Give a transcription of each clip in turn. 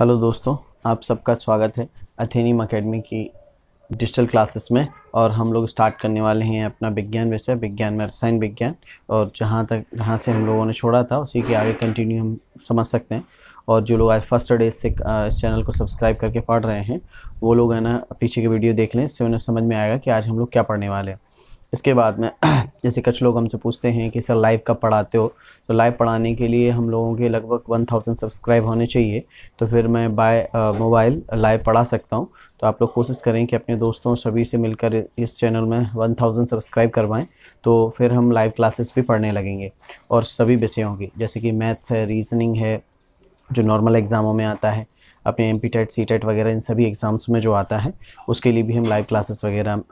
hello दोस्तों आप सबका स्वागत है अथेनीम अकेडमी की डिजिटल क्लासेस में और हम लोग स्टार्ट करने वाले हैं अपना विज्ञान विषय विज्ञान में रसायन विज्ञान और जहाँ तक जहाँ से हम लोगों ने छोड़ा था उसी के आगे कंटिन्यू हम समझ सकते हैं और जो लोग आज फर्स्ट डे से इस चैनल को सब्सक्राइब करके पढ़ रहे हैं वो लोग है ना पीछे के वीडियो देख लें इससे उन्हें समझ में आएगा कि आज हम लोग क्या पढ़ने वाले हैं इसके बाद में जैसे कुछ लोग हमसे पूछते हैं कि सर लाइव कब पढ़ाते हो तो लाइव पढ़ाने के लिए हम लोगों के लगभग वन थाउजेंड सब्सक्राइब होने चाहिए तो फिर मैं बाय मोबाइल लाइव पढ़ा सकता हूँ तो आप लोग कोशिश करें कि अपने दोस्तों सभी से मिलकर इस चैनल में वन थाउजेंड सब्सक्राइब करवाएं तो फिर हम लाइव क्लासेस भी पढ़ने लगेंगे और सभी विषयों की जैसे कि मैथ्स है रीजनिंग है जो नॉर्मल एग्ज़ामों में आता है अपने M P TET C TET वगैरह इन सभी एग्ज़ाम्स में जो आता है उसके लिए भी हम लाइव क्लासेस वगैरह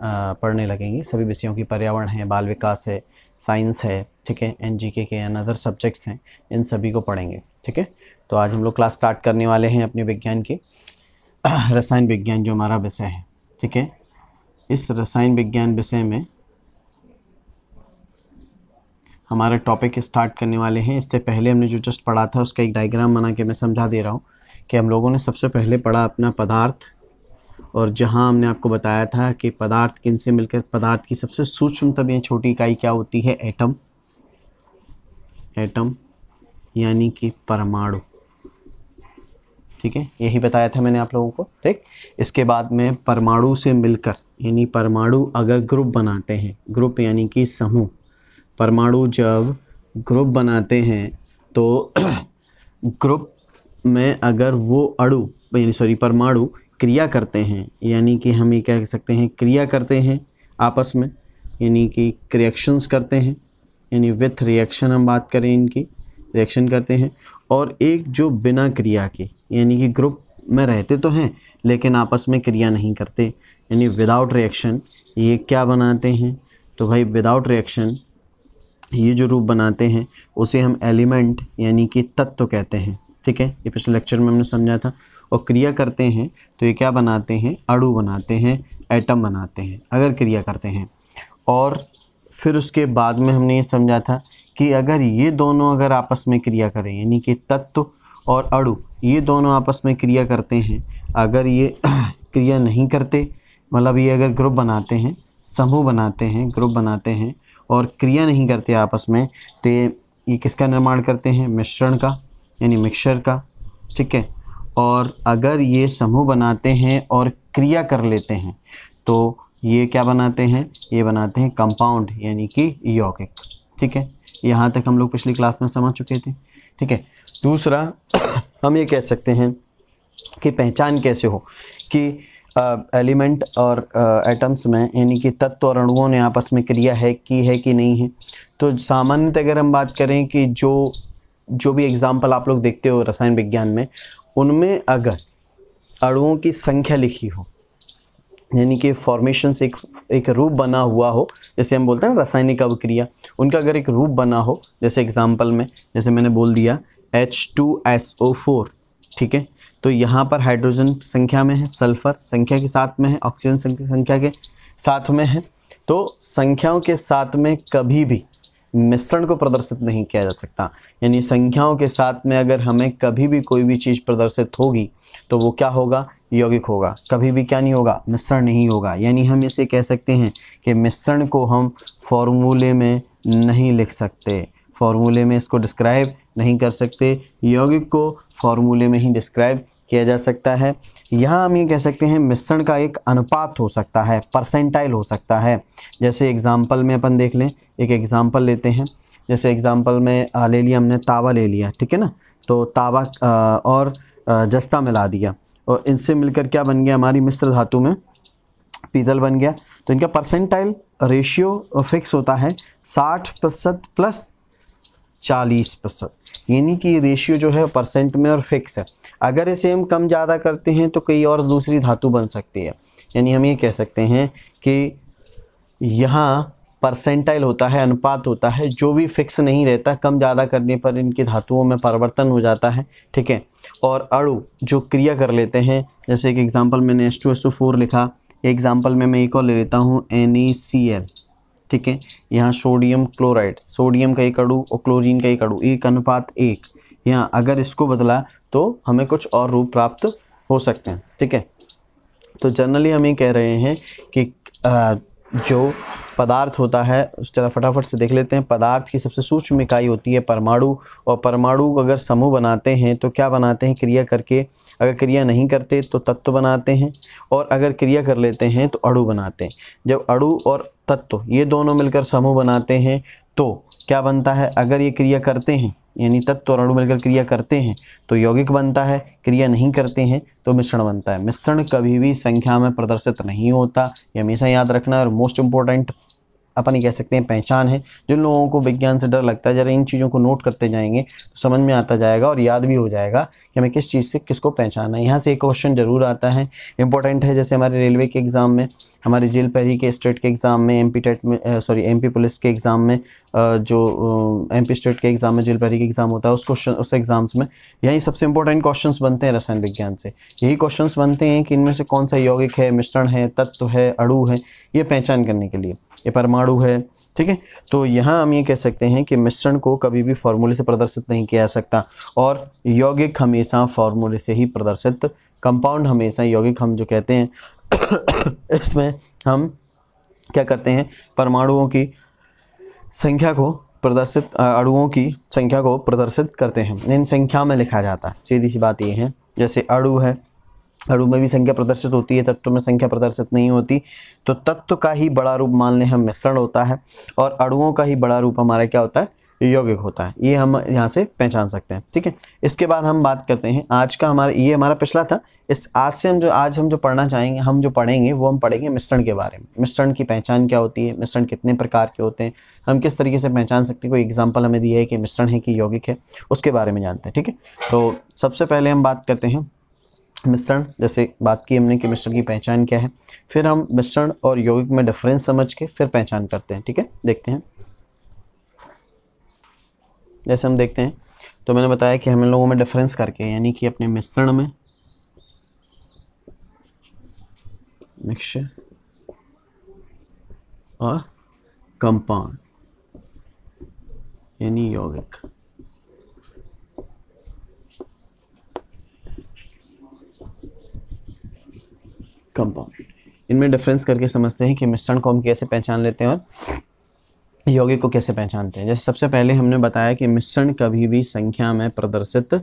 पढ़ने लगेंगे सभी विषयों की पर्यावरण है बाल विकास है साइंस है ठीक है एन जी के के एंड अदर सब्जेक्ट्स हैं इन सभी को पढ़ेंगे ठीक है तो आज हम लोग क्लास स्टार्ट करने वाले हैं अपने विज्ञान के रसायन विज्ञान जो हमारा विषय है ठीक है इस रसायन विज्ञान विषय में हमारा टॉपिक स्टार्ट करने वाले हैं इससे पहले हमने जो जस्ट पढ़ा था उसका एक डायग्राम बना के मैं समझा दे रहा हूँ कि हम लोगों ने सबसे पहले पढ़ा अपना पदार्थ और जहां हमने आपको बताया था कि पदार्थ किन से मिलकर पदार्थ की सबसे सूक्ष्म तब या छोटी इकाई क्या होती है एटम एटम यानी कि परमाणु ठीक है यही बताया था मैंने आप लोगों को ठीक इसके बाद में परमाणु से मिलकर यानी परमाणु अगर ग्रुप बनाते हैं ग्रुप यानी कि समूह परमाणु जब ग्रुप बनाते हैं तो ग्रुप में अगर वो अड़ु यानी सॉरी परमाणु क्रिया करते हैं यानी कि हम ये कह सकते हैं क्रिया करते हैं आपस में यानी कि क्रिएक्शंस करते हैं यानी विथ रिएक्शन हम बात करें इनकी रिएक्शन करते हैं और एक जो बिना क्रिया के यानी कि ग्रुप में रहते तो हैं लेकिन आपस में क्रिया नहीं करते यानी विदाउट रिएक्शन ये क्या बनाते हैं तो भाई विदाउट रिएक्शन ये जो रूप बनाते हैं उसे हम एलिमेंट यानी कि तत्व कहते हैं ठीक है ये पिछले लेक्चर में हमने समझा था और क्रिया करते हैं तो ये क्या बनाते हैं अड़ु बनाते हैं एटम बनाते हैं अगर क्रिया करते हैं और फिर उसके बाद में हमने ये समझा था कि अगर ये दोनों अगर आपस में क्रिया करें यानी कि तत्व और अड़ु ये दोनों आपस में क्रिया करते हैं अगर ये क्रिया नहीं करते मतलब ये अगर ग्रुप बनाते हैं समूह बनाते हैं ग्रुप बनाते हैं और क्रिया नहीं करते आपस में तो ये किसका निर्माण करते हैं मिश्रण का यानी मिक्सचर का ठीक है और अगर ये समूह बनाते हैं और क्रिया कर लेते हैं तो ये क्या बनाते हैं ये बनाते हैं कंपाउंड यानी कि यौगिक ठीक है यहाँ तक हम लोग पिछली क्लास में समझ चुके थे ठीक है दूसरा हम ये कह सकते हैं कि पहचान कैसे हो कि एलिमेंट और एटम्स में यानी कि तत्व और अणुओं ने आपस में क्रिया है की है कि नहीं है तो सामान्यतः अगर हम बात करें कि जो जो भी एग्ज़ाम्पल आप लोग देखते हो रसायन विज्ञान में उनमें अगर अणुओं की संख्या लिखी हो यानी कि फॉर्मेशन से एक एक रूप बना हुआ हो जैसे हम बोलते हैं रासायनिक अवक्रिया उनका अगर एक रूप बना हो जैसे एग्जाम्पल में जैसे मैंने बोल दिया H two S O four ठीक है तो यहाँ पर हाइड्रोजन संख्या में है सल्फर संख्या के साथ में है ऑक्सीजन संख्या के साथ में है तो संख्याओं के साथ में कभी भी मिश्रण को प्रदर्शित नहीं किया जा सकता यानी संख्याओं के साथ में अगर हमें कभी भी कोई भी चीज़ प्रदर्शित होगी तो वो क्या होगा यौगिक होगा कभी भी क्या नहीं होगा मिश्रण नहीं होगा यानी हम इसे कह सकते हैं कि मिश्रण को हम फॉर्मूले में नहीं लिख सकते फॉर्मूले में इसको डिस्क्राइब नहीं कर सकते यौगिक को फॉर्मूले में ही डिस्क्राइब किया जा सकता है यहाँ हम ये कह सकते हैं मिश्रण का एक अनुपात हो सकता है परसेंटाइल हो सकता है जैसे एग्ज़ाम्पल में अपन देख लें एक एग्ज़ाम्पल लेते हैं जैसे एग्ज़ाम्पल में ले लिया हमने तावा ले लिया ठीक है ना तो तावा और जस्ता मिला दिया और इनसे मिलकर क्या बन गया हमारी मिस्र धातु में पीतल बन गया तो इनका परसेंटाइल रेशियो फिक्स होता है साठ प्रतिशत प्लस चालीस प्रतिशत यानी कि रेशियो जो है परसेंट में और फिक्स है अगर इसे हम कम ज़्यादा करते हैं तो कई और दूसरी धातु बन सकती है यानी हम ये कह सकते हैं कि यहाँ परसेंटाइल होता है अनुपात होता है जो भी फिक्स नहीं रहता कम ज़्यादा करने पर इनकी धातुओं में परिवर्तन हो जाता है ठीक है और अड़ु जो क्रिया कर लेते हैं जैसे एक एग्ज़ाम्पल मैंने S two S two four लिखा एग्ज़ाम्पल में मैं एक और ले लेता हूँ एन ई सी एल ठीक है यहाँ सोडियम क्लोराइड सोडियम का एक अड़ु और क्लोरिन का एक अणु एक अनुपात एक यहाँ अगर इसको बदला तो हमें कुछ और रूप प्राप्त हो सकते हैं ठीक है तो जनरली हम ये कह रहे हैं कि आ, जो पदार्थ होता है चलो फटाफट से देख लेते हैं पदार्थ की सबसे सूक्ष्म इकाई होती है परमाणु और परमाणु अगर समूह बनाते हैं तो क्या बनाते हैं क्रिया करके अगर क्रिया नहीं करते तो तत्व बनाते हैं और अगर क्रिया कर लेते हैं तो अड़ू बनाते हैं जब अड़ु और तत्व ये दोनों मिलकर समूह बनाते हैं तो क्या बनता है अगर ये क्रिया करते हैं यानी तत्व और अणु मिलकर क्रिया करते हैं तो यौगिक बनता है क्रिया नहीं करते हैं तो मिश्रण बनता है मिश्रण कभी भी संख्या में प्रदर्शित नहीं होता ये हमेशा याद रखना और मोस्ट इम्पोर्टेंट अपन ही कह सकते हैं पहचान है जिन लोगों को विज्ञान से डर लगता है जरा इन चीज़ों को नोट करते जाएंगे तो समझ में आता जाएगा और याद भी हो जाएगा कि हमें किस चीज़ से किसको पहचाना है यहाँ से एक क्वेश्चन ज़रूर आता है इंपॉर्टेंट है जैसे हमारे रेलवे के एग्ज़ाम में हमारे जेल पैरी के स्टेट के एग्ज़ाम में एम टेट में सॉरी एम पुलिस के एग्ज़ाम में जो एम स्टेट के एग्ज़ाम में जेल पैरी के एग्ज़ाम होता है उस क्वेश्चन उस एग्ज़ाम्स में यही सबसे इंपॉर्टेंट क्वेश्चन बनते हैं रसायन विज्ञान से यही क्वेश्चन बनते हैं कि इनमें से कौन सा यौगिक है मिश्रण है तत्व है अड़ू है ये पहचान करने के लिए ये परमाणु है ठीक है तो यहाँ हम ये कह सकते हैं कि मिश्रण को कभी भी फॉर्मूले से प्रदर्शित नहीं किया जा सकता और यौगिक हमेशा फॉर्मूले से ही प्रदर्शित कंपाउंड हमेशा यौगिक हम जो कहते हैं इसमें हम क्या करते हैं परमाणुओं की संख्या को प्रदर्शित अड़ुओं की संख्या को प्रदर्शित करते हैं इन संख्या में लिखा जाता है सीधी सी बात ये है जैसे अड़ु है अणु में भी संख्या प्रदर्शित होती है तत्व में संख्या प्रदर्शित नहीं होती तो तत्व का ही बड़ा रूप मान लें हम मिश्रण होता है और अणुओं का ही बड़ा रूप हमारा क्या होता है यौगिक होता है ये हम यहाँ से पहचान सकते हैं ठीक है इसके बाद हम बात करते हैं आज का हमारा ये हमारा पिछला था इस आज से हम जो आज हम जो पढ़ना चाहेंगे हम जो पढ़ेंगे वो हम पढ़ेंगे मिश्रण के बारे में मिश्रण की पहचान क्या होती है मिश्रण कितने प्रकार के होते हैं हम किस तरीके से पहचान सकते हैं कोई एग्जाम्पल हमें दिया है कि मिश्रण है कि यौगिक है उसके बारे में जानते हैं ठीक है तो सबसे पहले हम बात करते हैं मिश्रण जैसे बात की हमने कि मिश्रण की पहचान क्या है फिर हम मिश्रण और यौगिक में डिफरेंस समझ के फिर पहचान करते हैं ठीक है देखते हैं जैसे हम देखते हैं तो मैंने बताया कि हम लोगों में डिफरेंस करके यानी कि अपने मिश्रण में मिक्सचर और कंपाउंड यानी यौगिक कंपाउंड इनमें डिफरेंस करके समझते हैं कि मिश्रण को हम कैसे पहचान लेते हैं और यौगिक को कैसे पहचानते हैं जैसे सबसे पहले हमने बताया कि मिश्रण कभी भी संख्या में प्रदर्शित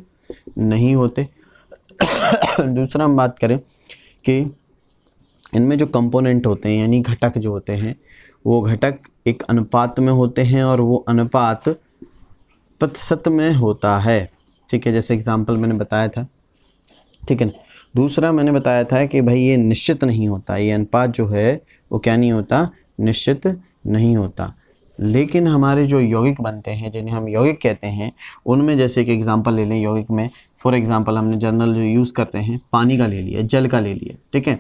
नहीं होते दूसरा हम बात करें कि इनमें जो कंपोनेंट होते हैं यानी घटक जो होते हैं वो घटक एक अनुपात में होते हैं और वो अनुपात प्रतिशत में होता है ठीक है जैसे एग्जांपल मैंने बताया था ठीक है ना दूसरा मैंने बताया था कि भाई ये निश्चित नहीं होता ये अनुपात जो है वो क्या नहीं होता निश्चित नहीं होता लेकिन हमारे जो यौगिक बनते हैं जिन्हें हम यौगिक कहते हैं उनमें जैसे कि एग्ज़ाम्पल ले लें यौगिक में फॉर एग्ज़ाम्पल हमने जनरल जो यूज़ करते हैं पानी का ले लिया जल का ले लिया ठीक है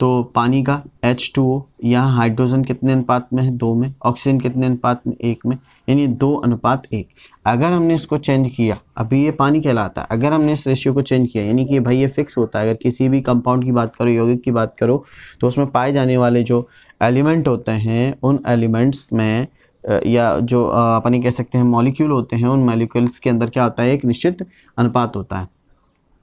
तो पानी का एच टू ओ यहाँ हाइड्रोजन कितने अनुपात में है दो में ऑक्सीजन कितने अनुपात में एक में यानी दो अनुपात एक अगर हमने इसको चेंज किया अभी ये पानी कहलाता है अगर हमने इस रेशियो को चेंज किया यानी कि भाई ये फिक्स होता है अगर किसी भी कंपाउंड की बात करो यौगिक की बात करो तो उसमें पाए जाने वाले जो एलिमेंट होते हैं उन एलिमेंट्स में या जो अपन कह सकते हैं मॉलिक्यूल होते हैं उन मॉलिक्यूल्स के अंदर क्या होता है एक निश्चित अनुपात होता है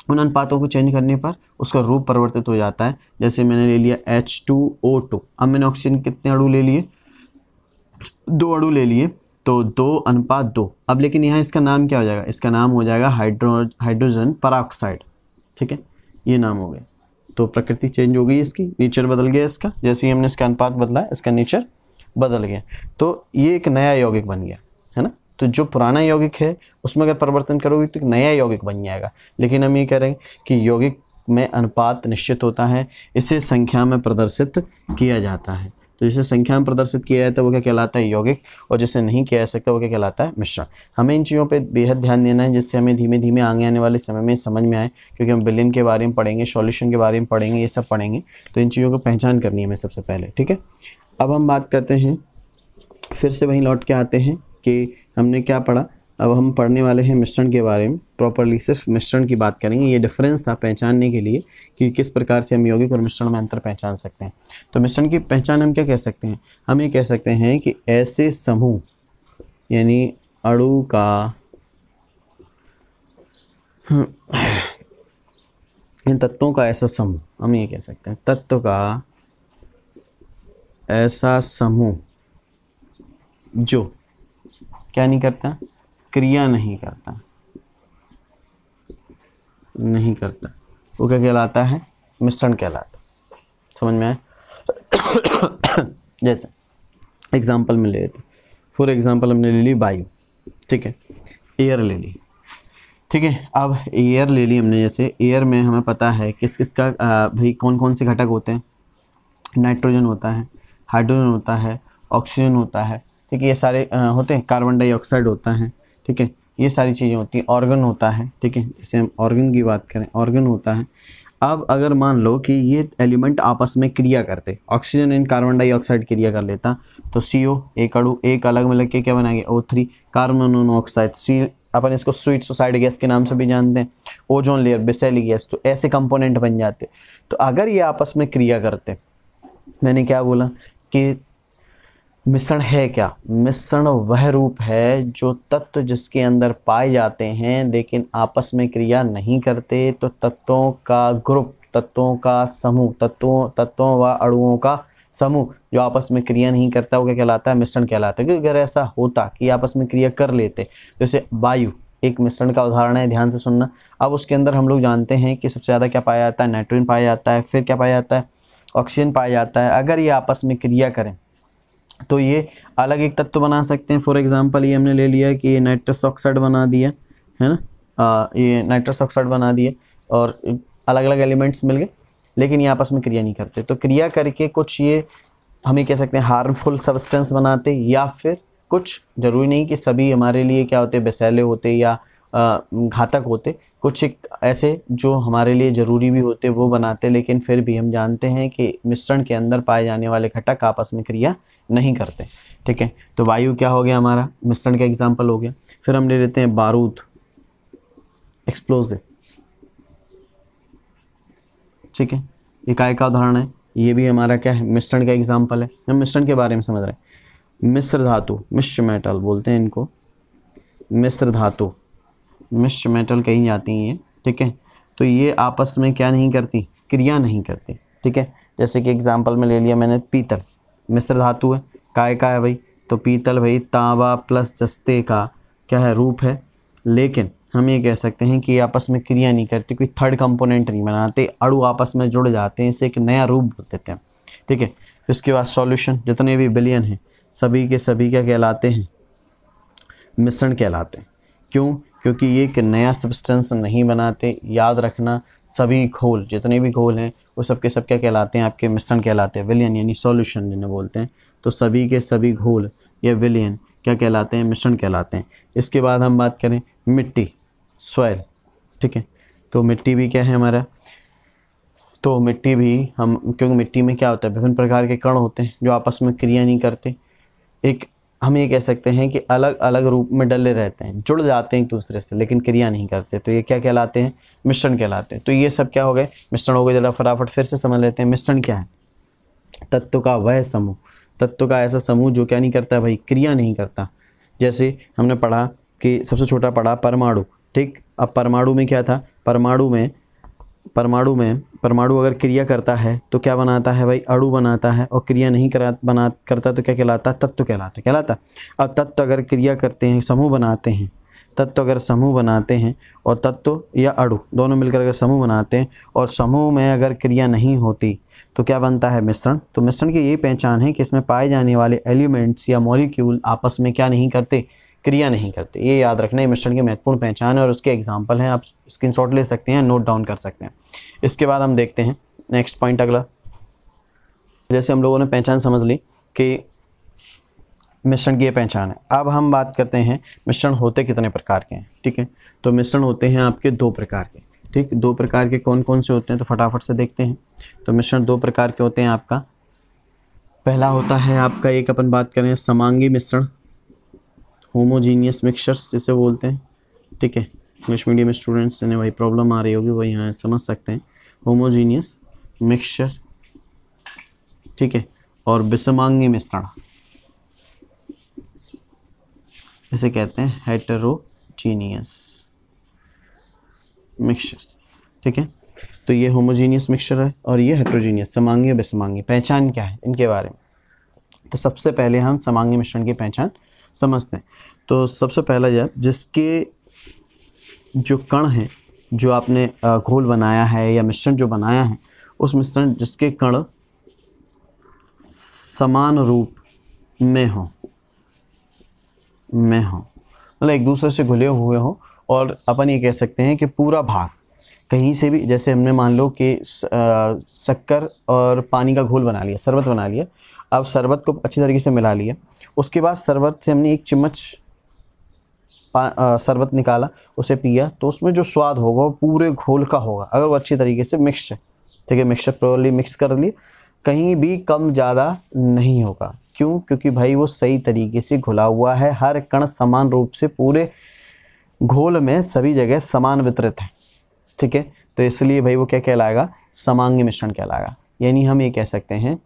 उन अनुपातों को चेंज करने पर उसका रूप परिवर्तित हो जाता है जैसे मैंने ले लिया एच टू ओ टू अब मैंने ऑक्सीजन कितने अड़ू ले लिए दो अड़ू ले लिए तो दो अनुपात दो अब लेकिन यहाँ इसका नाम क्या हो जाएगा इसका नाम हो जाएगा हाइड्रो हाइड्रोजन पराक्साइड ठीक है ये नाम हो गया तो प्रकृति चेंज हो गई इसकी नेचर बदल गया इसका जैसे ही हमने इसका अनुपात बदला इसका नेचर बदल गया तो ये एक नया यौगिक बन गया है ना तो जो पुराना यौगिक है उसमें अगर परिवर्तन करोगे तो एक नया यौगिक बन जाएगा लेकिन हम ये कह रहे हैं कि यौगिक में अनुपात निश्चित होता है इसे संख्या में प्रदर्शित किया जाता है तो जिसे संख्या में प्रदर्शित किया जाता है वो क्या कहलाता है यौगिक और जिसे नहीं किया जा सकता वो क्या कहलाता है मिश्रण हमें इन चीज़ों पर बेहद ध्यान देना है जिससे हमें धीमे धीमे आगे आने वाले समय में समझ में आए क्योंकि हम बिलिन के बारे में पढ़ेंगे सॉल्यूशन के बारे में पढ़ेंगे ये सब पढ़ेंगे तो इन चीज़ों को पहचान करनी है हमें सबसे पहले ठीक है अब हम बात करते हैं फिर से वहीं लौट के आते हैं कि हमने क्या पढ़ा अब हम पढ़ने वाले हैं मिश्रण के बारे में प्रॉपरली सिर्फ मिश्रण की बात करेंगे ये डिफरेंस था पहचानने के लिए कि किस प्रकार से हम यौगिक और मिश्रण में अंतर पहचान सकते हैं तो मिश्रण की पहचान हम क्या कह सकते हैं हम ये कह सकते हैं कि ऐसे समूह यानी अणु का इन तत्वों का ऐसा समूह हम ये कह सकते हैं तत्व का ऐसा समूह जो क्या नहीं करता क्रिया नहीं करता नहीं करता वो क्या कहलाता है मिश्रण कहलाता समझ में आया जैसे एग्जाम्पल में ले लेते फॉर एग्जाम्पल हमने ले ली वायु ठीक है एयर ले ली ठीक है अब एयर ले ली हमने जैसे एयर में हमें पता है किस किस का भाई कौन कौन से घटक होते हैं नाइट्रोजन होता है हाइड्रोजन होता है ऑक्सीजन होता है ठीक है ये सारे आ, होते हैं कार्बन डाइऑक्साइड होता है ठीक है ये सारी चीज़ें होती हैं ऑर्गन होता है ठीक है इसे हम ऑर्गन की बात करें ऑर्गन होता है अब अगर मान लो कि ये एलिमेंट आपस में क्रिया करते ऑक्सीजन एंड कार्बन डाइऑक्साइड क्रिया कर लेता तो सी ओ एक अड़ू एक अलग में लग मतलब के क्या बनाएंगे O three carbon monoxide C अपन इसको स्वीट सोसाइड गैस के नाम से भी जानते हैं ओजोन लेयर बेसेली गैस तो ऐसे कंपोनेंट बन जाते तो अगर ये आपस में क्रिया करते मैंने क्या बोला कि मिश्रण है क्या मिश्रण वह रूप है जो तत्व जिसके अंदर पाए जाते हैं लेकिन आपस में क्रिया नहीं करते तो तत्वों का ग्रुप तत्वों का समूह तत्वों तत्वों व अणुओं का समूह जो आपस में क्रिया नहीं करता वो क्या कहलाता है मिश्रण कहलाता है क्योंकि अगर ऐसा होता कि आपस में क्रिया कर लेते जैसे वायु एक मिश्रण का उदाहरण है ध्यान से सुनना अब उसके अंदर हम लोग जानते हैं कि सबसे ज़्यादा क्या पाया जाता है नाइट्रोजन पाया जाता है फिर क्या पाया जाता है ऑक्सीजन पाया जाता है अगर ये आपस में क्रिया करें तो ये अलग एक तत्व बना सकते हैं फॉर एग्ज़ाम्पल ये हमने ले लिया कि ये नाइट्रस ऑक्साइड बना दिया है ना आ, ये नाइट्रस ऑक्साइड बना दिए और अलग अलग एलिमेंट्स मिल गए लेकिन ये आपस में क्रिया नहीं करते तो क्रिया करके कुछ ये हम ये कह सकते हैं हार्मफुल सब्सटेंस बनाते या फिर कुछ ज़रूरी नहीं कि सभी हमारे लिए क्या होते बसैले होते या घातक होते कुछ एक ऐसे जो हमारे लिए ज़रूरी भी होते वो बनाते लेकिन फिर भी हम जानते हैं कि मिश्रण के अंदर पाए जाने वाले घटक आपस में क्रिया नहीं करते ठीक है तो वायु क्या हो गया हमारा मिश्रण का एग्जाम्पल हो गया फिर हम ले लेते हैं बारूद एक्सप्लोजिव ठीक है इकाई का उदाहरण है ये भी हमारा क्या है मिश्रण का एग्जाम्पल है हम मिश्रण के बारे में समझ रहे हैं मिश्र धातु मिश्र मेटल बोलते हैं इनको मिश्र धातु मिश्र मेटल कही जाती हैं ये ठीक है तो ये आपस में क्या नहीं करती क्रिया नहीं करती ठीक है जैसे कि एग्जाम्पल में ले लिया मैंने पीतल मिश्र धातु है काय का है भाई तो पीतल भाई तांबा प्लस जस्ते का क्या है रूप है लेकिन हम ये कह सकते हैं कि आपस में क्रिया नहीं करते कोई थर्ड कंपोनेंट नहीं बनाते अड़ू आपस में जुड़ जाते हैं इसे एक नया रूप देते हैं ठीक है इसके बाद सॉल्यूशन जितने भी बिलियन हैं सभी के सभी क्या कहलाते हैं मिश्रण कहलाते हैं क्यों क्योंकि ये एक नया सब्सटेंस नहीं बनाते याद रखना सभी घोल जितने भी घोल हैं वो सब के सब क्या कहलाते हैं आपके मिश्रण कहलाते हैं विलियन यानी सॉल्यूशन जिन्हें बोलते हैं तो सभी के सभी घोल या विलियन क्या कहलाते हैं मिश्रण कहलाते हैं इसके बाद हम बात करें मिट्टी सॉयल ठीक है तो मिट्टी भी क्या है हमारा तो मिट्टी भी हम क्योंकि मिट्टी में क्या होता है विभिन्न प्रकार के कण होते हैं जो आपस में क्रिया नहीं करते एक हम ये कह सकते हैं कि अलग अलग रूप में डले रहते हैं जुड़ जाते हैं एक दूसरे से लेकिन क्रिया नहीं करते तो ये क्या कहलाते हैं मिश्रण कहलाते हैं तो ये सब क्या हो गए मिश्रण हो गए जरा फटाफट फिर से समझ लेते हैं मिश्रण क्या है तत्व का वह समूह तत्व का ऐसा समूह जो क्या नहीं करता भाई क्रिया नहीं करता जैसे हमने पढ़ा कि सबसे छोटा पढ़ा परमाणु ठीक अब परमाणु में क्या था परमाणु में परमाणु में परमाणु अगर क्रिया करता है तो क्या बनाता है भाई अड़ु बनाता है और क्रिया नहीं करा बना करता तो क्या कहलाता है तत्व कहलाता कहलाता अब तत्व अगर क्रिया करते हैं समूह बनाते हैं तत्व अगर समूह बनाते हैं और तत्व या अड़ु दोनों मिलकर अगर समूह बनाते हैं और समूह में अगर क्रिया नहीं होती तो क्या बनता है मिश्रण तो मिश्रण की ये पहचान है कि इसमें पाए जाने वाले एलिमेंट्स या मॉलिक्यूल आपस में क्या नहीं करते क्रिया नहीं करते ये याद रखना है मिश्रण की महत्वपूर्ण पहचान है और उसके एग्जाम्पल हैं आप शॉट ले सकते हैं नोट डाउन कर सकते हैं इसके बाद हम देखते हैं नेक्स्ट पॉइंट अगला जैसे हम लोगों ने पहचान समझ ली कि मिश्रण की ये पहचान है अब हम बात करते हैं मिश्रण होते कितने प्रकार के हैं ठीक है तो मिश्रण होते हैं आपके दो प्रकार के ठीक दो प्रकार के कौन कौन से होते हैं तो फटाफट से देखते हैं तो मिश्रण दो प्रकार के होते हैं आपका पहला होता है आपका एक अपन बात करें समांगी मिश्रण होमोजीनियस मिक्सचर्स जिसे बोलते हैं ठीक है इंग्लिश मीडियम स्टूडेंट्स जिन्हें वही प्रॉब्लम आ रही होगी वही यहाँ समझ सकते हैं होमोजीनियस मिक्सचर ठीक है और विषमांगी मिश्रण इसे कहते हैं हेटरोजीनियस मिक्सचर्स ठीक है तो ये होमोजीनियस मिक्सचर है और ये हेट्रोजीनियस समांगी और विषमांगी पहचान क्या है इनके बारे में तो सबसे पहले हम समांगी मिश्रण की पहचान समझते हैं तो सबसे पहला जब जिसके जो कण हैं जो आपने घोल बनाया है या मिश्रण जो बनाया है उस मिश्रण जिसके कण समान रूप में हों में हों मतलब एक दूसरे से घुले हुए हों और अपन ये कह सकते हैं कि पूरा भाग कहीं से भी जैसे हमने मान लो कि शक्कर और पानी का घोल बना लिया शरबत बना लिया अब शरबत को अच्छी तरीके से मिला लिया उसके बाद शरबत से हमने एक चम्मच शरबत निकाला उसे पिया तो उसमें जो स्वाद होगा वो पूरे घोल का होगा अगर वो अच्छी तरीके से मिक्स है ठीक है मिक्सर प्रॉपरली मिक्स कर लिए कहीं भी कम ज़्यादा नहीं होगा क्यों क्योंकि भाई वो सही तरीके से घुला हुआ है हर कण समान रूप से पूरे घोल में सभी जगह समान वितरित है ठीक है तो इसलिए भाई वो क्या कहलाएगा समांगी मिश्रण कहलाएगा यानी हम ये कह सकते हैं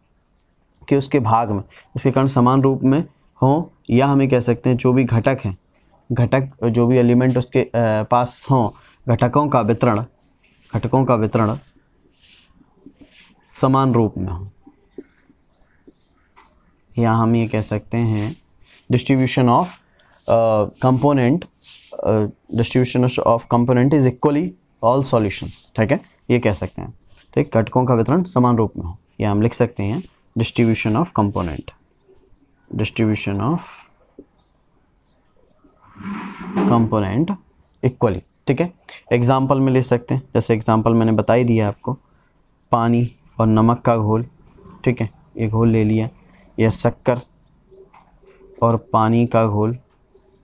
के उसके भाग में उसके कारण समान रूप में हों या हमें कह सकते हैं जो भी घटक हैं घटक जो भी एलिमेंट उसके पास हों घटकों का वितरण घटकों का वितरण समान रूप में हो या हम ये कह सकते हैं distribution of component distribution of component is equally all solutions ठीक है ये कह सकते हैं ठीक घटकों का वितरण समान रूप में हो या हम लिख सकते हैं distribution of component distribution of component equally ठीक है एग्जाम्पल में ले सकते हैं जैसे एग्जाम्पल मैंने बता ही दिया आपको पानी और नमक का घोल ठीक है ये घोल ले लिया या शक्कर और पानी का घोल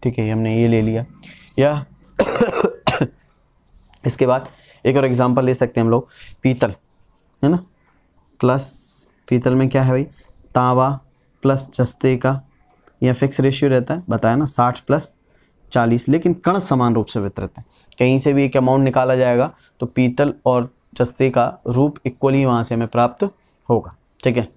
ठीक है हमने ये ले लिया या इसके बाद एक और एग्ज़ाम्पल ले सकते हैं हम लोग पीतल है ना प्लस पीतल में क्या है भाई तावा प्लस जस्ते का यह फिक्स रेशियो रहता है बताया ना साठ प्लस चालीस लेकिन कण समान रूप से वितरित है कहीं से भी एक अमाउंट निकाला जाएगा तो पीतल और जस्ते का रूप इक्वली वहाँ से हमें प्राप्त होगा ठीक है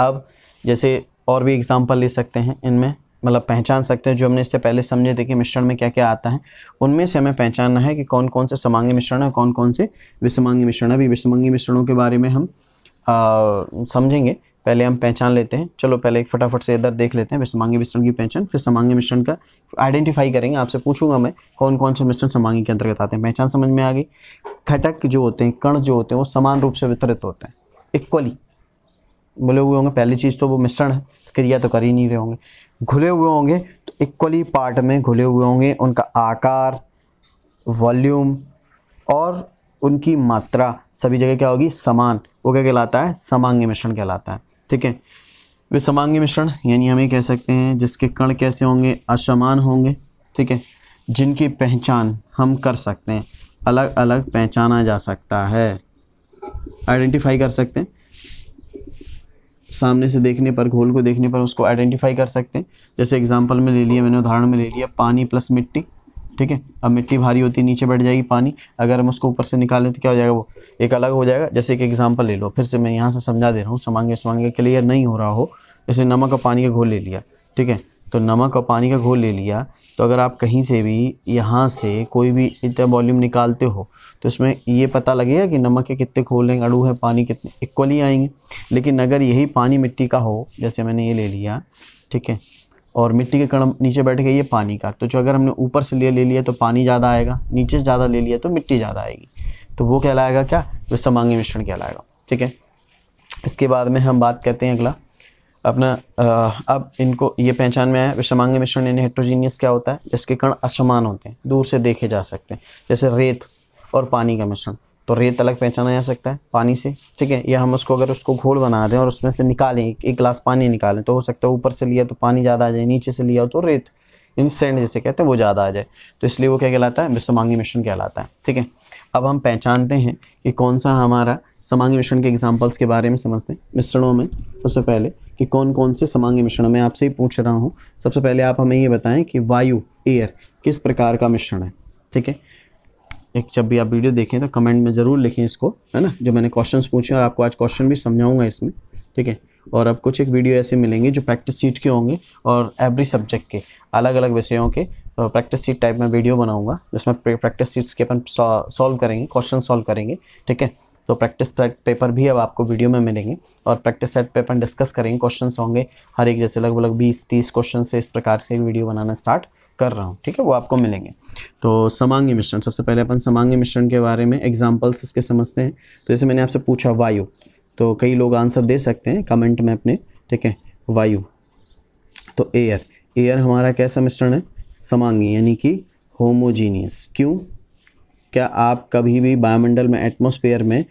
अब जैसे और भी एग्जाम्पल ले सकते हैं इनमें मतलब पहचान सकते हैं जो हमने इससे पहले समझे थे कि मिश्रण में क्या क्या आता है उनमें से हमें पहचानना है कि कौन कौन से समांगी मिश्रण है कौन कौन से विषमांगी मिश्रण है अभी विषमांगी मिश्रणों के बारे में हम समझेंगे पहले हम पहचान लेते हैं चलो पहले एक फटाफट से इधर देख लेते हैं फिर समांगी मिश्रण की पहचान फिर समांगी मिश्रण का आइडेंटिफाई करेंगे आपसे पूछूंगा मैं कौन कौन से मिश्रण समांगी के अंतर्गत आते हैं पहचान समझ में आ गई घटक जो होते हैं कण जो होते हैं वो समान रूप से वितरित होते हैं इक्वली बोले हुए होंगे पहली चीज़ तो वो मिश्रण है क्रिया तो कर ही नहीं रहे होंगे घुले हुए होंगे तो इक्वली पार्ट में घुले हुए होंगे उनका आकार वॉल्यूम और उनकी मात्रा सभी जगह क्या होगी समान वो क्या कहलाता है समांगी मिश्रण कहलाता है ठीक है वे समांगी मिश्रण यानी हम ये कह सकते हैं जिसके कण कैसे होंगे असमान होंगे ठीक है जिनकी पहचान हम कर सकते हैं अलग अलग पहचाना जा सकता है आइडेंटिफाई कर सकते हैं सामने से देखने पर घोल को देखने पर उसको आइडेंटिफाई कर सकते हैं जैसे एग्जांपल में ले लिया मैंने उदाहरण में ले लिया पानी प्लस मिट्टी ठीक है अब मिट्टी भारी होती है नीचे बैठ जाएगी पानी अगर हम उसको ऊपर से निकालें तो क्या हो जाएगा वो एक अलग हो जाएगा जैसे एक एग्जाम्पल ले लो फिर से मैं यहाँ से समझा दे रहा हूँ समांगे समांगे क्लियर नहीं हो रहा हो जैसे नमक और पानी का घोल ले लिया ठीक है तो नमक और पानी का घोल ले लिया तो अगर आप कहीं से भी यहाँ से कोई भी इतना वॉल्यूम निकालते हो तो इसमें ये पता लगेगा कि नमक के कितने घोल हैं अड़ू है पानी कितने इक्वली आएंगे लेकिन अगर यही पानी मिट्टी का हो जैसे मैंने ये ले लिया ठीक है और मिट्टी के कण नीचे बैठ गए ये पानी का तो जो अगर हमने ऊपर से ले ले लिया तो पानी ज़्यादा आएगा नीचे से ज़्यादा ले लिया तो मिट्टी ज़्यादा आएगी तो वो कहलाएगा क्या विषमांगी मिश्रण कहलाएगा ठीक है इसके बाद में हम बात करते हैं अगला अपना आ, अब इनको ये पहचान में आया विषमांगी मिश्रण यानी हेट्रोजीनियस क्या होता है जिसके कण असमान होते हैं दूर से देखे जा सकते हैं जैसे रेत और पानी का मिश्रण तो रेत अलग पहचाना जा सकता है पानी से ठीक है या हम उसको अगर उसको घोल बना दें और उसमें से निकालें एक, एक गिलास पानी निकालें तो हो सकता है ऊपर से लिया तो पानी ज़्यादा आ जाए नीचे से लिया तो रेत इंसेंट जिसे कहते हैं वो ज़्यादा आ जाए तो इसलिए वो क्या कहलाता है समांगी मिश्रण कहलाता है ठीक है अब हम पहचानते हैं कि कौन सा हमारा समांगी मिश्रण के एग्जाम्पल्स के बारे में समझते हैं मिश्रणों में सबसे पहले कि कौन कौन से समांगी मिश्रण मैं आपसे ही पूछ रहा हूँ सबसे पहले आप हमें ये बताएं कि वायु एयर किस प्रकार का मिश्रण है ठीक है एक जब भी आप वीडियो देखें तो कमेंट में ज़रूर लिखें इसको है ना जो मैंने क्वेश्चन पूछे और आपको आज क्वेश्चन भी समझाऊंगा इसमें ठीक है और अब कुछ एक वीडियो ऐसे मिलेंगे जो प्रैक्टिस सीट के होंगे और एवरी सब्जेक्ट के अलग अलग विषयों के प्रैक्टिस सीट टाइप में वीडियो बनाऊंगा जिसमें प्रैक्टिस सीट्स के अपन सॉल्व करेंगे क्वेश्चन सॉल्व करेंगे ठीक है तो प्रैक्टिस पेपर भी अब आपको वीडियो में मिलेंगे और प्रैक्टिस सेट पे अपन डिस्कस करेंगे क्वेश्चन होंगे हर एक जैसे लगभग लग बीस तीस क्वेश्चन से इस प्रकार से वीडियो बनाना स्टार्ट कर रहा हूँ ठीक है वो आपको मिलेंगे तो समांगी मिश्रण सबसे पहले अपन समांगी मिश्रण के बारे में एग्जाम्पल्स इसके समझते हैं तो जैसे मैंने आपसे पूछा वायु तो कई लोग आंसर दे सकते हैं कमेंट में अपने ठीक है वायु तो एयर एयर हमारा कैसा मिश्रण है समांगी यानी कि होमोजीनियस क्यों क्या आप कभी भी वायुमंडल में एटमोसफेयर में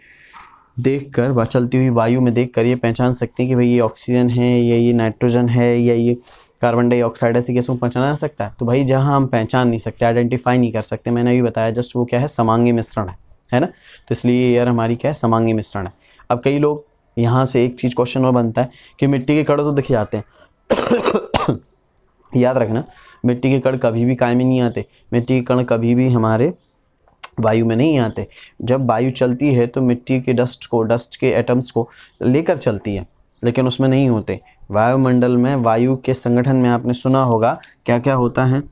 देख कर व चलती हुई वायु में देख कर ये पहचान सकते हैं कि भाई ये ऑक्सीजन है या ये नाइट्रोजन है या ये कार्बन डाइऑक्साइड ऐसे गैसों को पहचाना जा सकता है तो भाई जहाँ हम पहचान नहीं सकते आइडेंटिफाई नहीं कर सकते मैंने अभी बताया जस्ट वो क्या है समांगी मिश्रण है है ना तो इसलिए एयर हमारी क्या है समांगी मिश्रण है अब कई लोग यहाँ से एक चीज़ क्वेश्चन और बनता है कि मिट्टी के कड़ तो दिखे जाते हैं याद रखना मिट्टी के कण कभी भी कायम नहीं आते मिट्टी के कण कभी भी हमारे वायु में नहीं आते जब वायु चलती है तो मिट्टी के डस्ट को डस्ट के एटम्स को लेकर चलती है लेकिन उसमें नहीं होते वायुमंडल में वायु के संगठन में आपने सुना होगा क्या क्या होता है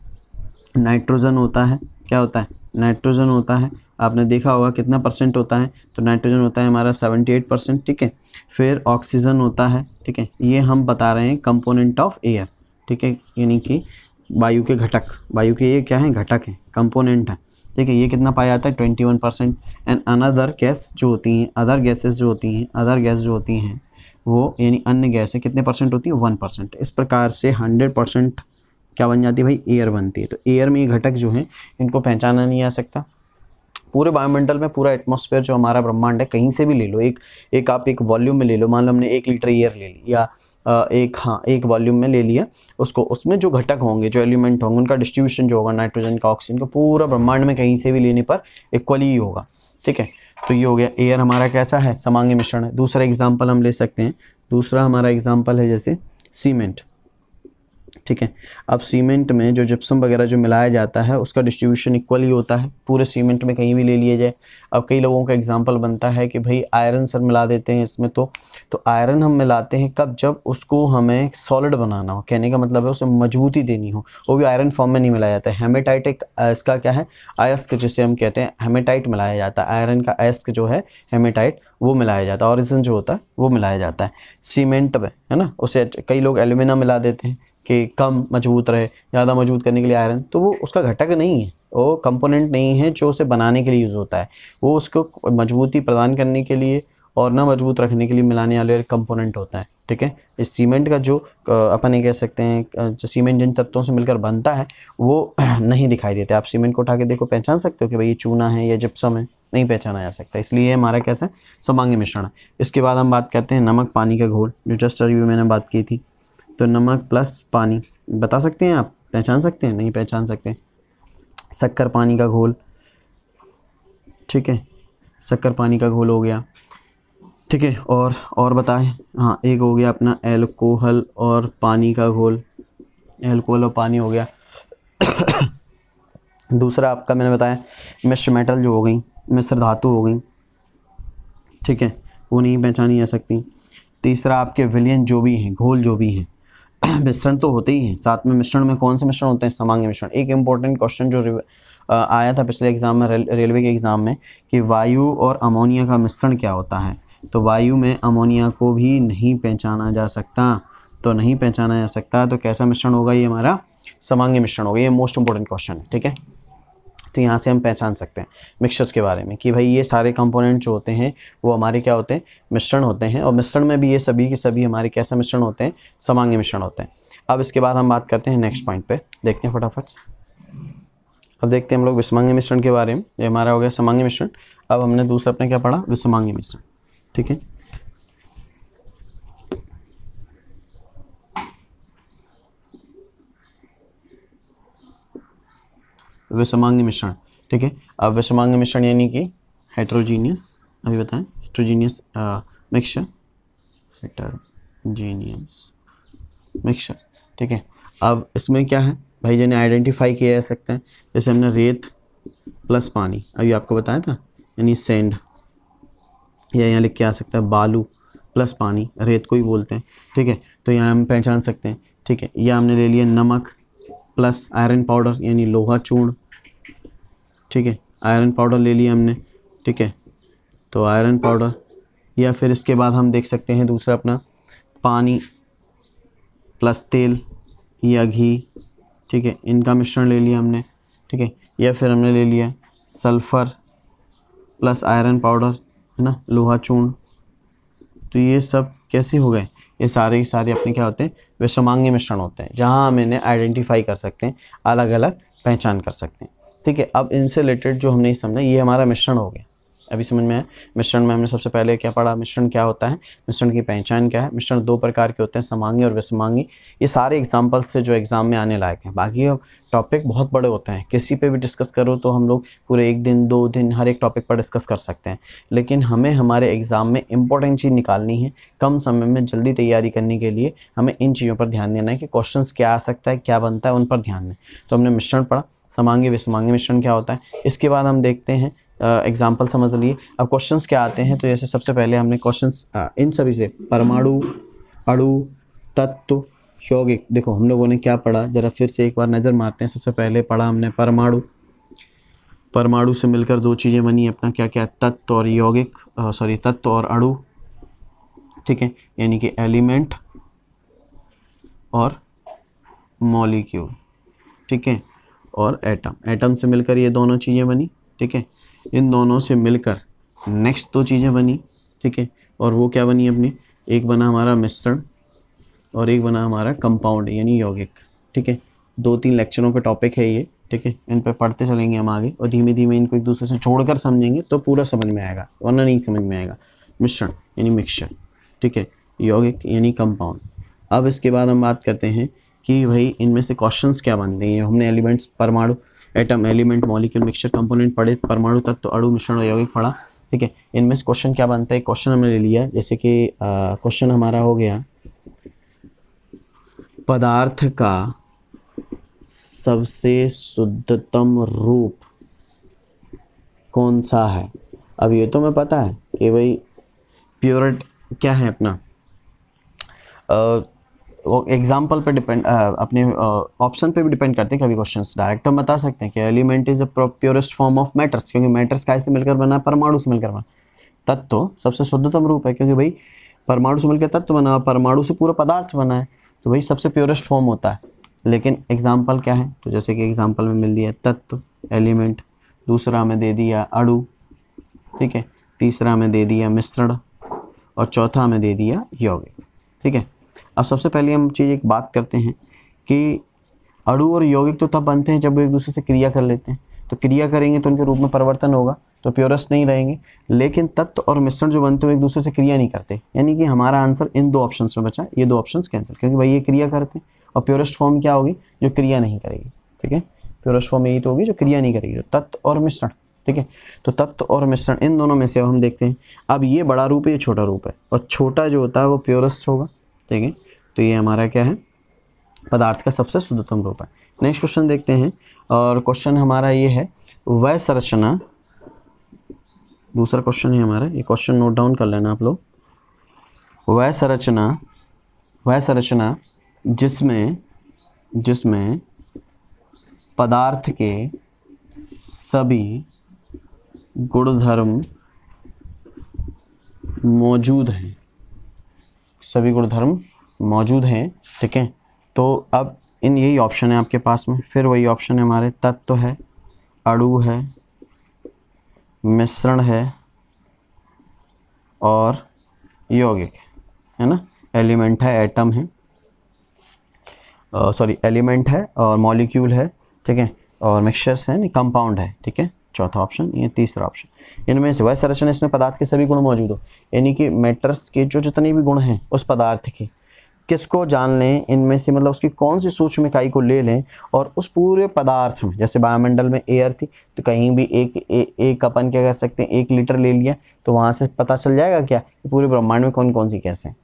नाइट्रोजन होता है क्या होता है नाइट्रोजन होता है आपने देखा होगा कितना परसेंट होता है तो नाइट्रोजन होता है हमारा सेवेंटी एट परसेंट ठीक है फिर ऑक्सीजन होता है ठीक है ये हम बता रहे हैं कंपोनेंट ऑफ एयर ठीक है यानी कि वायु के घटक वायु के ये क्या है घटक है कंपोनेंट है ठीक है ये कितना पाया जाता है twenty one percent and another gas जो होती हैं अदर गैसेज जो होती हैं अदर गैस जो होती हैं वो यानी अन्य गैसें कितने परसेंट होती है वन परसेंट इस प्रकार से हंड्रेड परसेंट क्या बन जाती है भाई एयर बनती है तो एयर में ये घटक जो है इनको पहचाना नहीं आ सकता पूरे वायुमंडल में पूरा एटमोसफेयर जो हमारा ब्रह्मांड है कहीं से भी ले लो एक एक आप एक वॉल्यूम में ले लो मान लो हमने एक लीटर ईयर ले लिया या एक हाँ एक वॉल्यूम में ले लिया उसको उसमें जो घटक होंगे जो एलिमेंट होंगे उनका डिस्ट्रीब्यूशन जो होगा नाइट्रोजन का ऑक्सीजन का पूरा ब्रह्मांड में कहीं से भी लेने पर इक्वली ही होगा ठीक है तो ये हो गया एयर हमारा कैसा है समांगी मिश्रण है दूसरा एग्जाम्पल हम ले सकते हैं दूसरा हमारा एग्जाम्पल है जैसे सीमेंट ठीक है अब सीमेंट में जो जिप्सम वगैरह जो मिलाया जाता है उसका डिस्ट्रीब्यूशन इक्वल ही होता है पूरे सीमेंट में कहीं भी ले लिया जाए अब कई लोगों का एग्जाम्पल बनता है कि भाई आयरन सर मिला देते हैं इसमें तो तो आयरन हम मिलाते हैं कब जब उसको हमें सॉलिड बनाना हो कहने का मतलब है उसे मजबूती देनी हो वो भी आयरन फॉर्म में नहीं मिलाया जाता है हेमेटाइट एक इसका क्या है आयस्क जिसे हम कहते हैं हेमेटाइट मिलाया जाता है आयरन का अयस्क जो है हेमेटाइट वो मिलाया जाता है ऑरिजिन जो होता है वो मिलाया जाता है सीमेंट में है ना उसे कई लोग एलुमिना मिला देते हैं कि कम मजबूत रहे ज़्यादा मजबूत करने के लिए आयरन तो वो उसका घटक नहीं है वो कंपोनेंट नहीं है जो उसे बनाने के लिए यूज़ होता है वो उसको मजबूती प्रदान करने के लिए और ना मजबूत रखने के लिए मिलाने वाले कंपोनेंट होता है ठीक है इस सीमेंट का जो अपन ये कह सकते हैं जो सीमेंट जिन तत्वों से मिलकर बनता है वो नहीं दिखाई देते आप सीमेंट को उठा के देखो पहचान सकते हो कि भाई ये चूना है या जिप्सम है नहीं पहचाना जा सकता इसलिए हमारा कैसा है समांगी मिश्रण इसके बाद हम बात करते हैं नमक पानी का घोल जो जस्ट अभी मैंने बात की थी तो नमक प्लस पानी बता सकते हैं आप पहचान सकते हैं नहीं पहचान सकते शक्कर पानी का घोल ठीक है शक्कर पानी का घोल हो गया ठीक है और और बताएं हाँ एक हो गया अपना एल्कोहल और पानी का घोल एल्कोहल और पानी हो गया दूसरा आपका मैंने बताया मिश्र मेटल जो हो गई मिश्र धातु हो गई ठीक है वो नहीं पहचानी जा सकती तीसरा आपके विलियन जो भी हैं घोल जो भी हैं मिश्रण तो होते ही हैं साथ में मिश्रण में कौन से मिश्रण होते हैं समांग मिश्रण एक इम्पॉर्टेंट क्वेश्चन जो आया था पिछले एग्ज़ाम में रेल, रेलवे के एग्ज़ाम में कि वायु और अमोनिया का मिश्रण क्या होता है तो वायु में अमोनिया को भी नहीं पहचाना जा सकता तो नहीं पहचाना जा सकता तो कैसा मिश्रण होगा ये हमारा समांग मिश्रण होगा ये मोस्ट इंपॉर्टेंट क्वेश्चन है ठीक है तो यहाँ से हम पहचान सकते हैं मिक्सचर्स के बारे में कि भाई ये सारे कंपोनेंट जो होते हैं वो हमारे क्या होते हैं मिश्रण होते हैं और मिश्रण में भी ये सभी के सभी हमारे कैसा मिश्रण होते हैं समांग मिश्रण होते हैं अब इसके बाद हम बात करते हैं नेक्स्ट पॉइंट पर देखते हैं फटाफट अब देखते हैं हम लोग विषमांग मिश्रण के बारे में ये हमारा हो गया समांग मिश्रण अब हमने दूसरा अपने क्या पढ़ा विषमांग मिश्रण ठीक है विषमांग मिश्रण ठीक है अब विषमांग मिश्रण यानी कि हाइड्रोजीनियस अभी बताएं हाइड्रोजीनियस मिक्सचर हाइड्रोजीनियस मिक्सचर ठीक है अब इसमें क्या है भाई जी ने आइडेंटिफाई किया जा सकता है जैसे हमने रेत प्लस पानी अभी आपको बताया था यानी सेंड या यहाँ लिख के आ सकता है बालू प्लस पानी रेत को ही बोलते हैं ठीक है तो यहाँ हम पहचान सकते हैं ठीक है यह हमने ले लिया नमक प्लस आयरन पाउडर यानी लोहा चूर्ण ठीक है आयरन पाउडर ले लिया हमने ठीक है तो आयरन पाउडर या फिर इसके बाद हम देख सकते हैं दूसरा अपना पानी प्लस तेल या घी ठीक है इनका मिश्रण ले लिया हमने ठीक है या फिर हमने ले लिया सल्फ़र प्लस आयरन पाउडर है ना लोहा चून तो ये सब कैसे हो गए ये सारे ही सारे अपने क्या होते हैं विषमांगी मिश्रण होते हैं जहाँ हम इन्हें आइडेंटिफाई कर सकते हैं अलग अलग पहचान कर सकते हैं ठीक है अब इनसे रिलेटेड जो हमने समझा ये हमारा मिश्रण हो गया अभी समझ में आया मिश्रण में हमने सबसे पहले क्या पढ़ा मिश्रण क्या होता है मिश्रण की पहचान क्या है मिश्रण दो प्रकार के होते हैं समांगी और विसमांगी ये सारे एग्जाम्पल्स थे जो एग्ज़ाम में आने लायक हैं बाकी टॉपिक बहुत बड़े होते हैं किसी पे भी डिस्कस करो तो हम लोग पूरे एक दिन दो दिन हर एक टॉपिक पर डिस्कस कर सकते हैं लेकिन हमें हमारे एग्ज़ाम में इंपॉर्टेंट चीज़ निकालनी है कम समय में जल्दी तैयारी करने के लिए हमें इन चीज़ों पर ध्यान देना है कि क्वेश्चन क्या आ सकता है क्या बनता है उन पर ध्यान दें तो हमने मिश्रण पढ़ा समांगी विषमांगी मिश्रण क्या होता है इसके बाद हम देखते हैं एग्जाम्पल uh, समझ लिए अब क्वेश्चंस क्या आते हैं तो जैसे सबसे पहले हमने क्वेश्चंस इन सभी से परमाणु अणु तत्व यौगिक देखो हम लोगों ने क्या पढ़ा ज़रा फिर से एक बार नज़र मारते हैं सबसे पहले पढ़ा हमने परमाणु परमाणु से मिलकर दो चीज़ें बनी अपना क्या क्या तत्व और यौगिक सॉरी तत्व और अणु ठीक है यानी कि एलिमेंट और मॉलिक्यूल ठीक है और एटम एटम से मिलकर ये दोनों चीज़ें बनी ठीक है इन दोनों से मिलकर नेक्स्ट दो तो चीज़ें बनी ठीक है और वो क्या बनी अपनी एक बना हमारा मिश्रण और एक बना हमारा कंपाउंड यानी यौगिक ठीक है दो तीन लेक्चरों का टॉपिक है ये ठीक है इन पर पढ़ते चलेंगे हम आगे और धीमे धीमे इनको एक दूसरे से छोड़कर समझेंगे तो पूरा समझ में आएगा वरना नहीं समझ में आएगा मिश्रण यानी मिक्सचर ठीक है यौगिक यानी कंपाउंड अब इसके बाद हम बात करते हैं कि भाई इनमें से क्वेश्चंस क्या बनते हैं हमने एलिमेंट्स परमाणु atom element molecule mixture component पढ़े परमाणु तत्व तो अड़ु मिश्रण और यौगिक पढ़ा ठीक है इनमें से क्वेश्चन क्या बनता है क्वेश्चन हमने ले लिया जैसे कि क्वेश्चन हमारा हो गया पदार्थ का सबसे शुद्धतम रूप कौन सा है अब ये तो मैं पता है कि भाई प्योरट क्या है अपना वो एग्जाम्पल पर डिपेंड अपने ऑप्शन पे भी डिपेंड करते हैं कभी क्वेश्चन डायरेक्ट हम बता सकते हैं कि element is a purest form of matters क्योंकि मैटर्स कैसे मिलकर बना परमाणु से मिलकर बना तत्व सबसे शुद्धतम रूप है क्योंकि भाई परमाणु से मिलकर तत्व बना परमाणु से पूरा पदार्थ बना है तो भाई सबसे प्योरेस्ट फॉर्म होता है लेकिन एग्जाम्पल क्या है तो जैसे कि एग्जाम्पल में मिल दिया तत्व एलिमेंट दूसरा में दे दिया अड़ु ठीक है तीसरा हमें दे दिया मिश्रण और चौथा में दे दिया यौगिक ठीक है अब सबसे पहले हम चीज़ एक बात करते हैं कि अड़ु और यौगिक तो तब बनते हैं जब एक दूसरे से क्रिया कर लेते हैं तो क्रिया करेंगे तो उनके रूप में परिवर्तन होगा तो प्योरस नहीं रहेंगे लेकिन तत्व और मिश्रण जो बनते हैं एक दूसरे से क्रिया नहीं करते यानी कि हमारा आंसर इन दो ऑप्शन में बचा ये दो ऑप्शन कैंसिल क्योंकि भाई ये क्रिया करते हैं और प्योरेस्ट फॉर्म क्या होगी जो क्रिया नहीं करेगी ठीक है प्योरेस्ट फॉर्म यही तो होगी जो क्रिया नहीं करेगी तत्व और मिश्रण ठीक है तो तत्व और मिश्रण इन दोनों में से हम देखते हैं अब ये बड़ा रूप है ये छोटा रूप है और छोटा जो होता है वो प्योरेस्ट होगा ठीक है तो ये हमारा क्या है पदार्थ का सबसे शुद्धतम रूप है नेक्स्ट क्वेश्चन देखते हैं और क्वेश्चन हमारा ये है वह संरचना दूसरा क्वेश्चन है हमारा ये क्वेश्चन नोट डाउन कर लेना आप लोग वह संरचना वह संरचना जिसमें जिसमें पदार्थ के सभी गुणधर्म मौजूद हैं सभी गुणधर्म मौजूद हैं ठीक है तो अब इन यही ऑप्शन है आपके पास में फिर वही ऑप्शन है हमारे तत्व तो है अड़ू है मिश्रण है और यौगिक है ना एलिमेंट है एटम है सॉरी एलिमेंट है और मॉलिक्यूल है ठीक है और मिक्सचर्स हैं कंपाउंड है ठीक है चौथा ऑप्शन ये तीसरा ऑप्शन इनमें से वह संरचना इसमें पदार्थ के सभी गुण मौजूद हो यानी कि मैटर्स के जो जितने भी गुण हैं उस पदार्थ के किसको जान लें इनमें से मतलब उसकी कौन सी सूक्ष्म इकाई को ले लें और उस पूरे पदार्थ में जैसे वायुमंडल में एयर थी तो कहीं भी एक ए, एक अपन क्या कर सकते हैं एक लीटर ले लिया तो वहाँ से पता चल जाएगा क्या कि पूरे ब्रह्मांड में कौन कौन सी हैं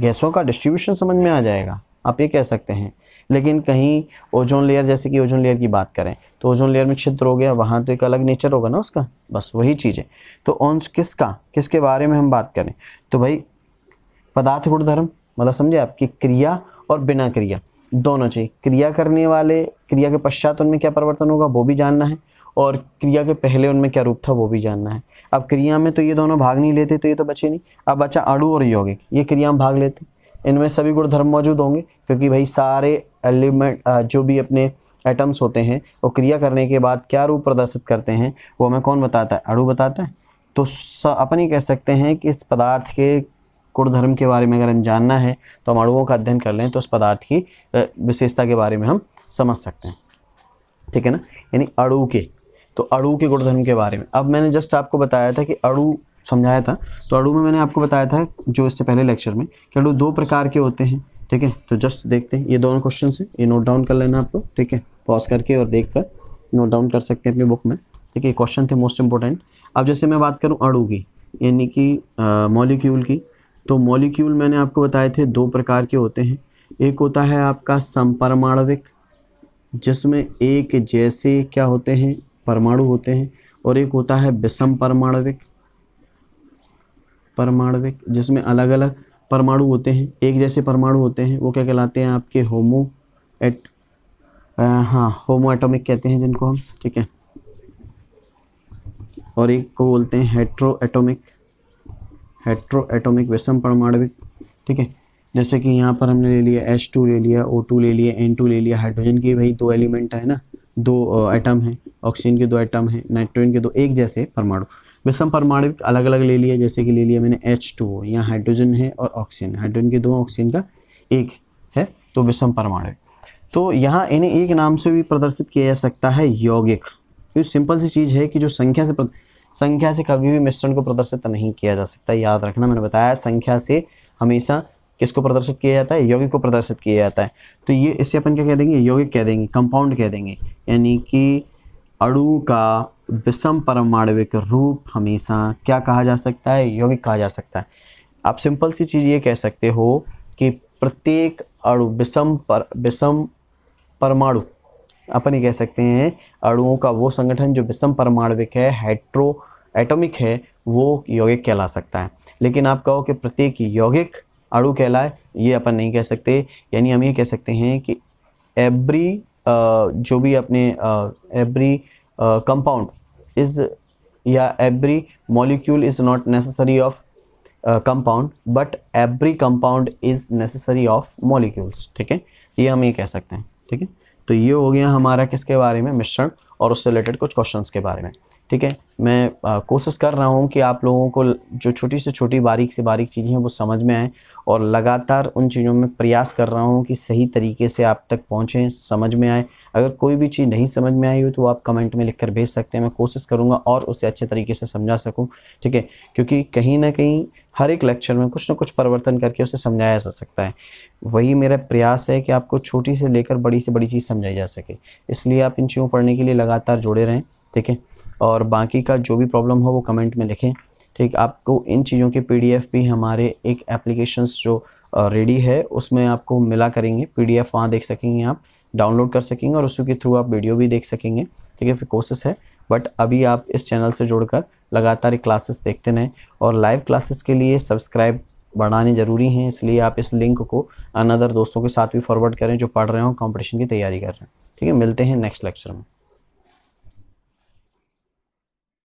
गैसों का डिस्ट्रीब्यूशन समझ में आ जाएगा आप ये कह सकते हैं लेकिन कहीं ओजोन लेयर जैसे कि ओजोन लेयर की बात करें तो ओजोन लेयर में छिद्र हो गया वहाँ तो एक अलग नेचर होगा ना उसका बस वही चीज़ है तो ओंस किसका किसके बारे में हम बात करें तो भाई पदार्थ गुणधर्म मतलब समझे आपकी क्रिया और बिना क्रिया दोनों चाहिए क्रिया करने वाले क्रिया के पश्चात उनमें क्या परिवर्तन होगा वो भी जानना है और क्रिया के पहले उनमें क्या रूप था वो भी जानना है अब क्रिया में तो ये दोनों भाग नहीं लेते तो ये तो बचे नहीं अब बचा अड़ू और यौगिक ये क्रिया में भाग लेते इनमें सभी गुणधर्म मौजूद होंगे क्योंकि भाई सारे एलिमेंट जो भी अपने एटम्स होते हैं वो क्रिया करने के बाद क्या रूप प्रदर्शित करते हैं वो हमें कौन बताता है अड़ू बताता है तो अपन ये कह सकते हैं कि इस पदार्थ के कुड़ धर्म के बारे में अगर हम जानना है तो हम अणुओं का अध्ययन कर लें तो उस पदार्थ की विशेषता के बारे में हम समझ सकते हैं ठीक है ना यानी अड़ू के तो अड़ू के गुणधर्म के बारे में अब मैंने जस्ट आपको बताया था कि अड़ू समझाया था तो अड़ू में मैंने आपको बताया था जो इससे पहले लेक्चर में कि अड़ू दो प्रकार के होते हैं ठीक है तो जस्ट देखते हैं ये दोनों क्वेश्चन हैं ये नोट डाउन कर लेना आपको ठीक है पॉज करके और देख कर नोट डाउन कर सकते हैं अपनी बुक में ठीक है क्वेश्चन थे मोस्ट इंपॉर्टेंट अब जैसे मैं बात करूँ अड़ू की यानी कि मॉलिक्यूल की तो मॉलिक्यूल मैंने आपको बताए थे दो प्रकार के होते हैं एक होता है आपका समपरमाणविक जिसमें एक जैसे क्या होते हैं परमाणु होते हैं और एक होता है विषम परमाणविक परमाणविक जिसमें अलग अलग परमाणु होते हैं एक जैसे परमाणु होते हैं वो क्या कहलाते हैं आपके होमो एट आ, हाँ होमो एटॉमिक कहते हैं जिनको हम ठीक है और एक को बोलते हैं हेट्रो एटॉमिक हेट्रो एटोमिक विषम परमाणविक ठीक है जैसे कि यहाँ पर हमने ले लिया एच टू ले लिया ओ टू ले लिया एन टू ले लिया हाइड्रोजन की भाई दो एलिमेंट है ना दो एटम हैं ऑक्सीजन के दो एटम हैं नाइट्रोजन के दो एक जैसे परमाणु विषम परमाणु अलग अलग ले लिया जैसे कि ले लिया मैंने एच टू यहाँ हाइड्रोजन है और ऑक्सीजन हाइड्रोजन के दो ऑक्सीजन का एक है तो विषम परमाणु तो यहाँ इन्हें एक नाम से भी प्रदर्शित किया जा सकता है यौगिक सिंपल तो सी चीज़ है कि जो संख्या से प्रद... संख्या से कभी भी मिश्रण को प्रदर्शित नहीं किया जा सकता याद रखना मैंने बताया संख्या से हमेशा किसको प्रदर्शित किया जाता है यौगिक को प्रदर्शित किया जाता है तो ये इसे अपन क्या कह देंगे यौगिक कह देंगे कंपाउंड कह देंगे यानी कि अणु का विषम परमाणविक रूप हमेशा क्या कहा जा सकता है यौगिक कहा जा सकता है आप सिंपल सी चीज़ ये कह सकते हो कि प्रत्येक अणु विषम पर विषम परमाणु अपन ये कह सकते हैं अणुओं का वो संगठन जो विषम परमाणविक है हाइड्रो एटॉमिक है वो यौगिक कहला सकता है लेकिन आप कहो कि प्रत्येक यौगिक अणु कहलाए ये अपन नहीं कह सकते यानी हम ये कह सकते हैं कि एवरी जो भी अपने एवरी कंपाउंड इज़ या every molecule is not necessary of compound but every compound is necessary of molecules ठीक है ये हम ये कह सकते हैं ठीक है तो ये हो गया हमारा किसके बारे में मिश्रण और उससे रिलेटेड कुछ क्वेश्चंस के बारे में ठीक है मैं कोशिश कर रहा हूँ कि आप लोगों को जो छोटी से छोटी बारीक से बारीक चीज़ें हैं वो समझ में आएँ और लगातार उन चीज़ों में प्रयास कर रहा हूँ कि सही तरीके से आप तक पहुँचें समझ में आए अगर कोई भी चीज़ नहीं समझ में आई हो तो आप कमेंट में लिख कर भेज सकते हैं मैं कोशिश करूँगा और उसे अच्छे तरीके से समझा सकूँ ठीक है क्योंकि कहीं ना कहीं हर एक लेक्चर में कुछ ना कुछ परिवर्तन करके उसे समझाया जा सकता है वही मेरा प्रयास है कि आपको छोटी से लेकर बड़ी से बड़ी चीज़ समझाई जा सके इसलिए आप इन चीज़ों पढ़ने के लिए लगातार जुड़े रहें ठीक है और बाकी का जो भी प्रॉब्लम हो वो कमेंट में लिखें ठीक आपको इन चीज़ों के पीडीएफ भी हमारे एक एप्लीकेशंस जो रेडी है उसमें आपको मिला करेंगे पीडीएफ वहाँ देख सकेंगे आप डाउनलोड कर सकेंगे और उसके थ्रू आप वीडियो भी देख सकेंगे ठीक है फिर कोर्सेस है बट अभी आप इस चैनल से जुड़कर लगातार क्लासेस देखते रहें और लाइव क्लासेस के लिए सब्सक्राइब बढ़ाने ज़रूरी हैं इसलिए आप इस लिंक को अनदर दोस्तों के साथ भी फॉरवर्ड करें जो पढ़ रहे हो कंपटीशन की तैयारी कर रहे हैं ठीक है मिलते हैं नेक्स्ट लेक्चर में